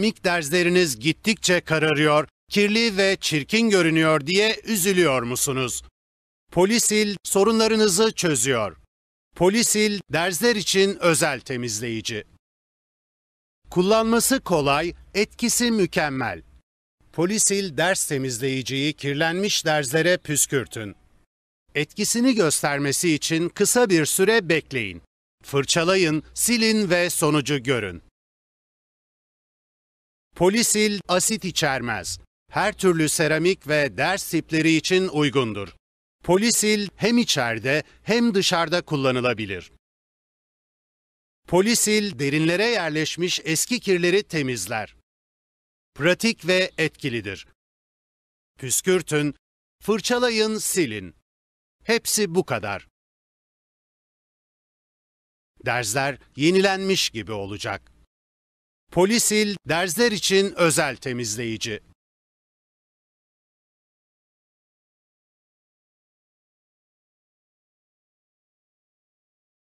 Mik derzleriniz gittikçe kararıyor, kirli ve çirkin görünüyor diye üzülüyor musunuz? Polisil sorunlarınızı çözüyor. Polisil derzler için özel temizleyici. Kullanması kolay, etkisi mükemmel. Polisil ders temizleyiciyi kirlenmiş derzlere püskürtün. Etkisini göstermesi için kısa bir süre bekleyin. Fırçalayın, silin ve sonucu görün. Polisil asit içermez. Her türlü seramik ve ders tipleri için uygundur. Polisil hem içeride hem dışarıda kullanılabilir. Polisil derinlere yerleşmiş eski kirleri temizler. Pratik ve etkilidir. Püskürtün, fırçalayın, silin. Hepsi bu kadar. Derzler yenilenmiş gibi olacak. Polisil derzler için özel temizleyici.